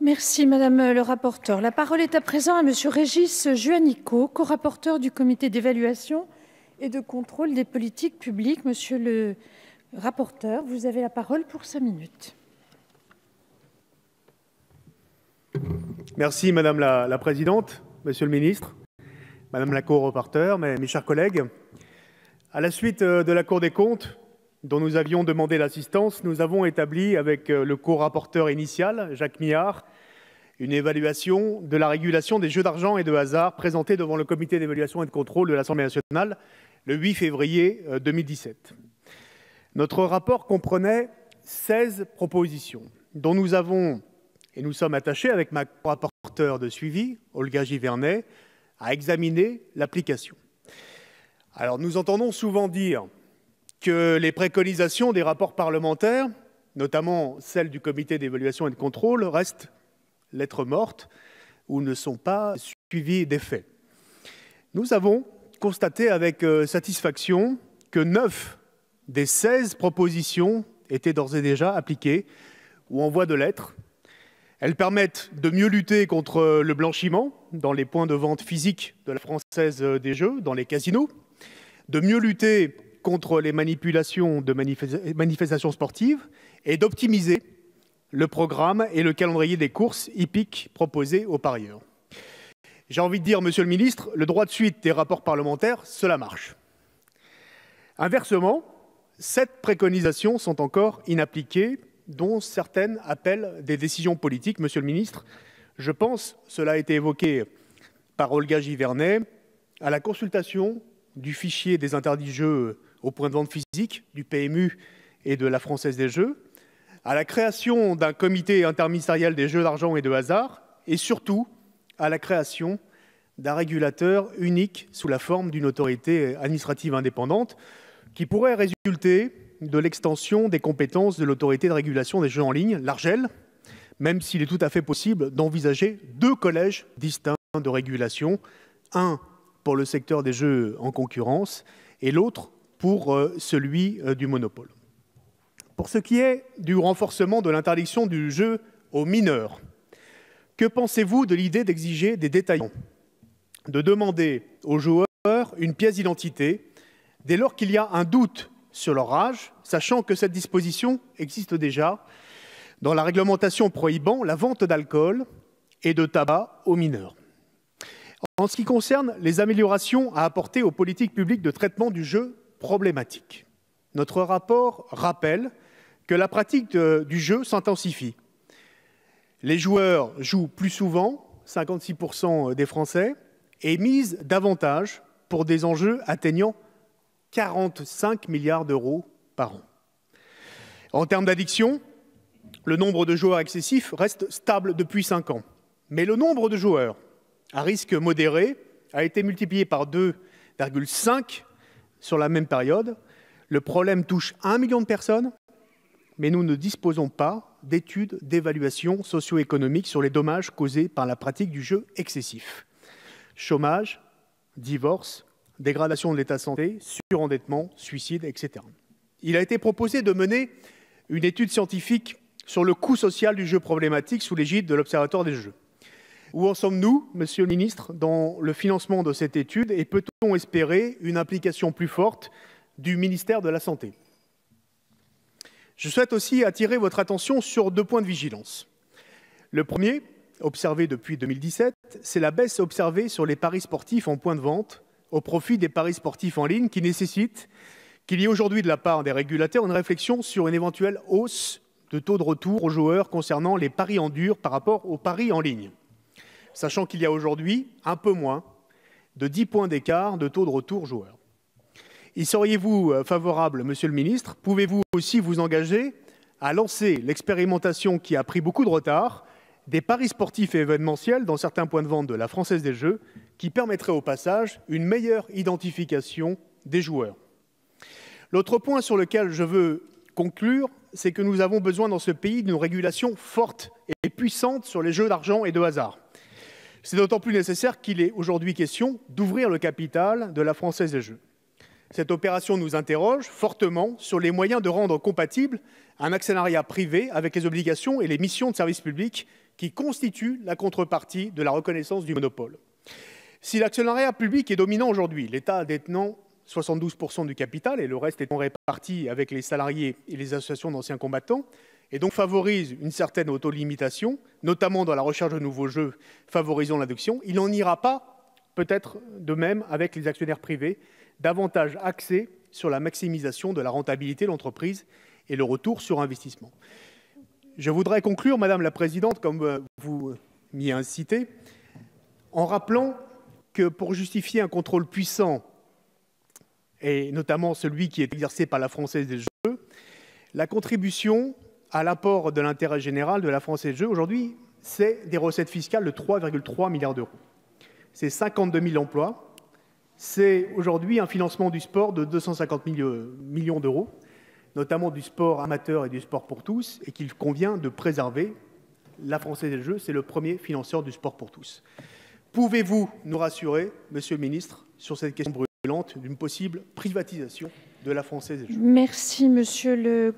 Merci Madame le rapporteur. La parole est à présent à Monsieur Régis Juanico, co-rapporteur du comité d'évaluation et de contrôle des politiques publiques. Monsieur le rapporteur, vous avez la parole pour cinq minutes. Merci Madame la, Présidente, Monsieur le Ministre, Madame la co-rapporteur, mes chers collègues. À la suite euh, de la Cour des comptes, dont nous avions demandé l'assistance, nous avons établi avec euh, le co-rapporteur initial, Jacques Millard, une évaluation de la régulation des jeux d'argent et de hasard présentée devant le comité d'évaluation et de contrôle de l'Assemblée nationale le 8 février 2017. Euh, Notre rapport comprenait 16 propositions dont nous avons, et nous sommes attachés avec ma rapporteure de suivi, Olga Givernet, à examiner l'application. Alors nous entendons souvent dire que les préconisations des rapports parlementaires, notamment celles du comité d'évaluation et de contrôle, restent lettres mortes ou ne sont pas suivies d'effet. Nous avons constaté avec euh, satisfaction que 9 des 16 propositions étaient d'ores et déjà appliquées ou en voie de lettres. Elles permettent de mieux lutter contre le blanchiment dans les points de vente physiques de la Française des Jeux, dans les casinos, de mieux lutter contre les manipulations de manifestations sportives et d'optimiser le programme et le calendrier des courses hippiques proposées aux parieurs. J'ai envie de dire, Monsieur le Ministre, le droit de suite des rapports parlementaires, cela marche. Inversement, sept préconisations sont encore inappliquées, dont certaines appellent des décisions politiques. Monsieur le Ministre, je pense, cela a été évoqué par Olga Givernet, à la consultation du fichier des interdits jeux au point de vente physique du PMU et de la Française des Jeux, à la création d'un comité interministériel des jeux d'argent et de hasard, et surtout à la création d'un régulateur unique sous la forme d'une autorité administrative indépendante qui pourrait résulter de l'extension des compétences de l'autorité de régulation des jeux en ligne, l'ARGEL, même s'il est tout à fait possible d'envisager deux collèges distincts de régulation, un pour le secteur des jeux en concurrence et l'autre pour euh, celui euh, du monopole. Pour ce qui est du renforcement de l'interdiction du jeu aux mineurs, que pensez-vous de l'idée d'exiger des détaillants de demander aux joueurs une pièce d'identité dès lors qu'il y a un doute sur leur âge, sachant que cette disposition existe déjà dans la réglementation prohibant la vente d'alcool et de tabac aux mineurs. En ce qui concerne les améliorations à apporter aux politiques publiques de traitement du jeu problématique. Notre rapport rappelle que la pratique du jeu s'intensifie. Les joueurs jouent plus souvent, 56% des Français, et misent davantage pour des enjeux atteignant 45 milliards d'euros par an. En termes d'addiction, le nombre de joueurs excessifs reste stable depuis 5 ans. Mais le nombre de joueurs à risque modéré a été multiplié par 2,5 sur la même période, le problème touche un million de personnes, mais nous ne disposons pas d'études d'évaluation socio-économique sur les dommages causés par la pratique du jeu excessif. Chômage, divorce, dégradation de l'état de santé, surendettement, suicide, etc. Il a été proposé de mener une étude scientifique sur le coût social du jeu problématique sous l'égide de l'Observatoire des jeux. Où en sommes-nous, Monsieur le Ministre, dans le financement de cette étude et peut-on espérer une implication plus forte du ministère de la Santé Je souhaite aussi attirer votre attention sur deux points de vigilance. Le premier, observé depuis 2017, c'est la baisse observée sur les paris sportifs en point de vente au profit des paris sportifs en ligne qui nécessite qu'il y ait aujourd'hui de la part des régulateurs une réflexion sur une éventuelle hausse de taux de retour aux joueurs concernant les paris en dur par rapport aux paris en ligne sachant qu'il y a aujourd'hui un peu moins de 10 points d'écart de taux de retour joueur. Y seriez-vous euh, favorable, Monsieur le Ministre Pouvez-vous aussi vous engager à lancer l'expérimentation qui a pris beaucoup de retard des paris sportifs et événementiels dans certains points de vente de la Française des Jeux, qui permettrait au passage une meilleure identification des joueurs. L'autre point sur lequel je veux conclure, c'est que nous avons besoin dans ce pays d'une régulation forte et puissante sur les jeux d'argent et de hasard. C'est d'autant plus nécessaire qu'il est aujourd'hui question d'ouvrir le capital de la Française des Jeux. Cette opération nous interroge fortement sur les moyens de rendre compatible un actionnariat privé avec les obligations et les missions de service public qui constituent la contrepartie de la reconnaissance du monopole. Si l'actionnariat public est dominant aujourd'hui, l'État détenant 72% du capital et le reste étant réparti avec les salariés et les associations d'anciens combattants, et donc favorise une certaine autolimitation, notamment dans la recherche de nouveaux jeux favorisant l'adoption, il n'en ira pas peut-être de même avec les actionnaires privés, davantage axés sur la maximisation de la rentabilité de l'entreprise et le retour sur investissement. Je voudrais conclure, Madame la Présidente, comme euh, vous m'y incitez, en rappelant que pour justifier un contrôle puissant, et notamment celui qui est exercé par la Française des Jeux, la contribution à l'apport de l'intérêt général de la France et des jeu, aujourd'hui, c'est des recettes fiscales de 3,3 milliards d'euros. C'est 52 000 emplois. C'est aujourd'hui un financement du sport de 250 euh, millions d'euros, notamment du sport amateur et du sport pour tous, et qu'il convient de préserver. La Française des Jeux, c'est le premier financeur du sport pour tous. Pouvez-vous nous rassurer, Monsieur le Ministre, sur cette question brûlante d'une possible privatisation de la Française des Jeux Merci, Monsieur le